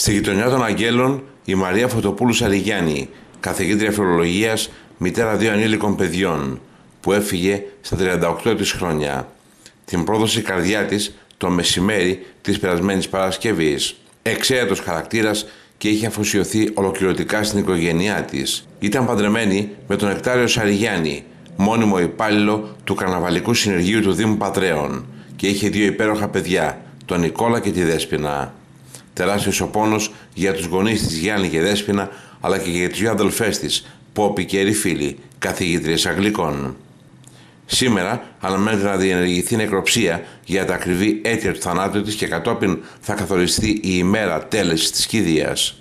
Στη γειτονιά των Αγγέλων, η Μαρία Φωτοπούλου Σαριγιάννη, καθηγήτρια φιλολογίας, μητέρα δύο ανήλικων παιδιών, που έφυγε στα 38 της χρόνια. Την πρόδωσε η καρδιά της το μεσημέρι της περασμένης παρασκευής, Εξαίρετος χαρακτήρας και είχε αφοσιωθεί ολοκληρωτικά στην οικογένειά της. Ήταν παντρεμένη με τον Εκτάριο Σαριγιάννη, μόνιμο υπάλληλο του Καναβαλικού Συνεργείου του Δήμου Πατρέων και είχε δύο υπέροχα παιδιά, τον Νικόλα και τη Δέσπινα. Τεράστιος ο πόνος για τους γονείς της Γιάννη και Δέσπινα, αλλά και για του αδελφές της, Πόπη και Ερυφίλη, καθηγήτριες Αγγλικών. Σήμερα αναμένεται να διενεργηθεί νεκροψία για τα ακριβή αίτια του θανάτου της και κατόπιν θα καθοριστεί η ημέρα τέλεσης της κηδείας.